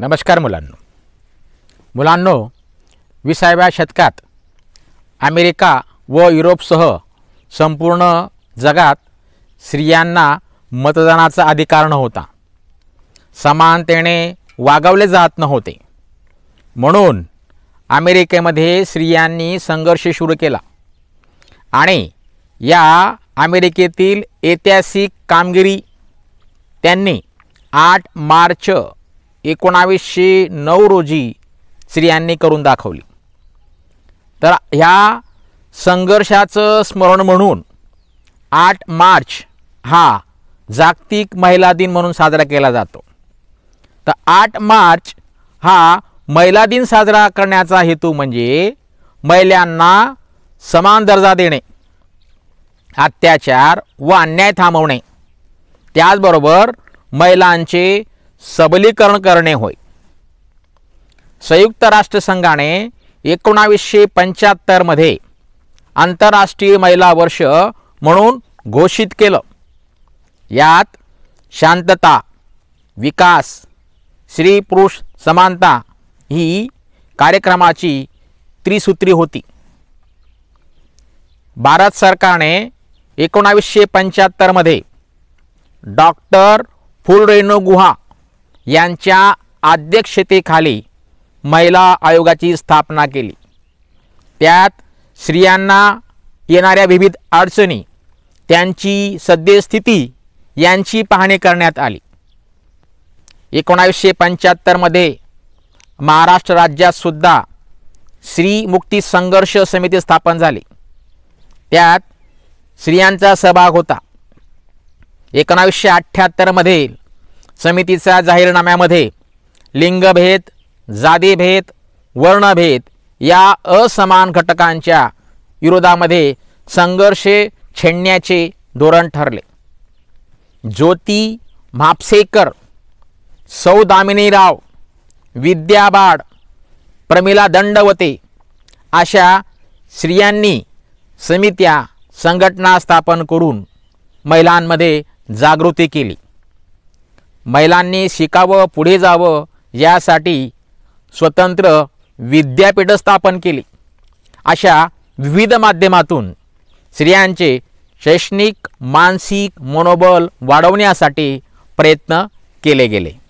नमस्कार मुलांनो मुलांनो विसाव्या शतकात अमेरिका व युरोपसह संपूर्ण जगात स्त्रियांना मतदानाचा अधिकार नव्हता समानतेने वागवले जात नव्हते म्हणून अमेरिकेमध्ये स्त्रियांनी संघर्ष सुरू केला आणि या अमेरिकेतील ऐतिहासिक कामगिरी त्यांनी आठ मार्च एकोणावीसशे नऊ रोजी स्त्रियांनी करून दाखवली तर ह्या संघर्षाचं स्मरण म्हणून आठ मार्च हा जागतिक महिला दिन म्हणून साजरा केला जातो तर आठ मार्च हा महिला दिन साजरा करण्याचा हेतू म्हणजे महिलांना समान दर्जा देणे अत्याचार व अन्याय थांबवणे त्याचबरोबर महिलांचे सबलीकरण करणे होय संयुक्त राष्ट्रसंघाने एकोणावीसशे पंच्याहत्तरमध्ये आंतरराष्ट्रीय महिला वर्ष म्हणून घोषित केलं यात शांतता विकास स्त्री पुरुष समानता ही कार्यक्रमाची त्रिसूत्री होती भारत सरकारने एकोणावीसशे पंच्याहत्तरमध्ये डॉक्टर फुलरेणू गुहा यांच्या अध्यक्षतेखाली महिला आयोगाची स्थापना केली त्यात स्त्रियांना येणाऱ्या विविध अडचणी त्यांची सद्यस्थिती यांची पाहणी करण्यात आली एकोणावीसशे पंच्याहत्तरमध्ये महाराष्ट्र राज्यातसुद्धा स्त्री मुक्ती संघर्ष समिती स्थापन झाली त्यात स्त्रियांचा सहभाग होता एकोणावीसशे अठ्ठ्याहत्तरमध्ये समितीच्या जाहीरनाम्यामध्ये लिंगभेद जातीभेद वर्णभेद या असमान घटकांच्या विरोधामध्ये संघर्षे छेडण्याचे धोरण ठरले ज्योती म्हापसेकर सौ राव, विद्याबाड प्रमिला दंडवते अशा स्त्रियांनी समित्या संघटना स्थापन करून महिलांमध्ये जागृती केली महिलांनी शिकावं पुढे जावं यासाठी स्वतंत्र विद्यापीठ स्थापन केली अशा विविध माध्यमातून स्त्रियांचे शैक्षणिक मानसिक मनोबल वाढवण्यासाठी प्रयत्न केले गेले